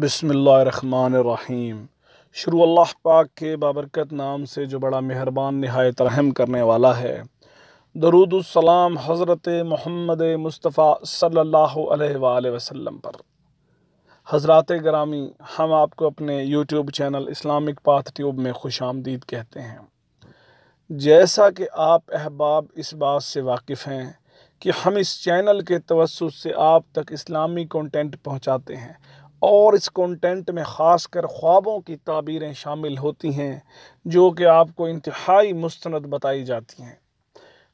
بسم اللہ الرحمن الرحیم شروع اللہ پاک کے بابرکت نام سے جو بڑا مہربان نہایت رحم کرنے والا ہے درود السلام حضرت محمد مصطفیٰ صلی اللہ علیہ وآلہ وسلم پر حضرات گرامی ہم آپ کو اپنے YouTube channel Islamic path tube میں خوش آمدید کہتے ہیں جیسا کہ آپ احباب اس بات سے واقف ہیں کہ ہم اس چینل کے توسط سے آپ تک اسلامی کونٹینٹ پہنچاتے ہیں اور اس کنٹینٹ میں خاص کر خوابوں کی تعبیریں شامل ہوتی ہیں جو کہ آپ کو انتہائی مستند بتائی جاتی ہیں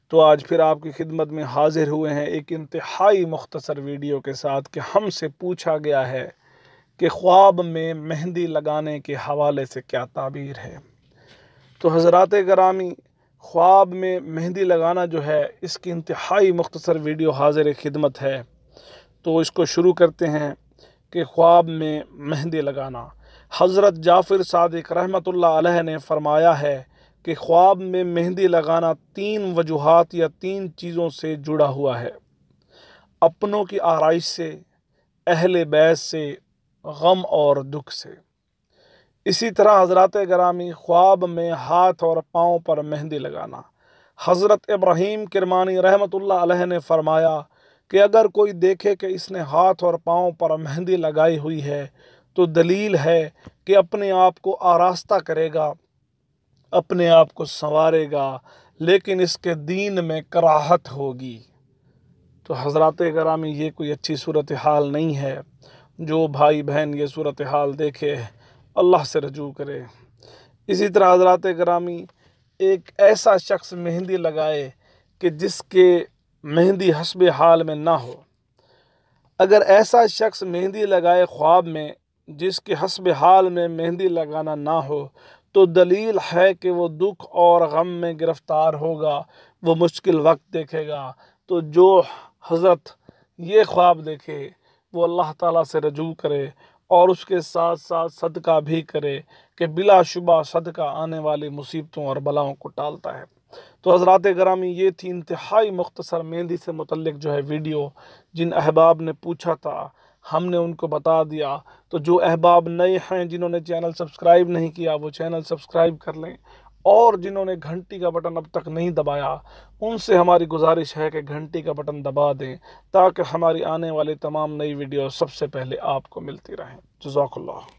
تو آج پھر آپ کی خدمت میں حاضر ہوئے ہیں ایک انتہائی مختصر ویڈیو کے ساتھ کہ ہم سے پوچھا گیا ہے کہ خواب میں مہندی لگانے کے حوالے سے کیا تعبیر ہے تو حضرات گرامی خواب میں مہندی لگانا جو ہے اس کی انتہائی مختصر ویڈیو حاضر خدمت ہے تو اس کو شروع کرتے ہیں کہ خواب میں مہندی لگانا حضرت جعفر صادق رحمۃ اللہ علیہ نے فرمایا ہے کہ خواب میں مہندی لگانا تین وجوہات یا تین چیزوں سے جڑا ہوا ہے اپنوں کی آرائش سے اہل بیس سے غم اور دکھ سے اسی طرح حضرات گرامی خواب میں ہاتھ اور پاؤں پر مہندی لگانا حضرت ابراہیم کرمانی رحمۃ اللہ علیہ نے فرمایا کہ اگر کوئی دیکھے کہ اس نے ہاتھ اور پاؤں پر مہندی لگائی ہوئی ہے تو دلیل ہے کہ اپنے آپ کو آراستہ کرے گا اپنے آپ کو سنوارے گا لیکن اس کے دین میں کراہت ہوگی تو حضرات گرامی یہ کوئی اچھی صورتحال نہیں ہے جو بھائی بہن یہ صورتحال دیکھے اللہ سے رجوع کرے اسی طرح حضرات گرامی ایک ایسا شخص مہندی لگائے کہ جس کے مہندی حسب حال میں نہ ہو اگر ایسا شخص مہندی لگائے خواب میں جس کے حسب حال میں مہندی لگانا نہ ہو تو دلیل ہے کہ وہ دکھ اور غم میں گرفتار ہوگا وہ مشکل وقت دیکھے گا تو جو حضرت یہ خواب دیکھے وہ اللہ تعالیٰ سے رجوع کرے اور اس کے ساتھ ساتھ صدقہ بھی کرے کہ بلا شبہ صدقہ آنے والی مصیبتوں اور بلاؤں کو ٹالتا ہے تو حضرات گرامی یہ تھی انتہائی مختصر مہندی سے متعلق جو ہے ویڈیو جن احباب نے پوچھا تھا ہم نے ان کو بتا دیا تو جو احباب نئے ہیں جنہوں نے چینل سبسکرائب نہیں کیا وہ چینل سبسکرائب کر لیں اور جنہوں نے گھنٹی کا بٹن اب تک نہیں دبایا ان سے ہماری گزارش ہے کہ گھنٹی کا بٹن دبا دیں تاکہ ہماری آنے والے تمام نئی ویڈیو سب سے پہلے آپ کو ملتی رہیں جزاک اللہ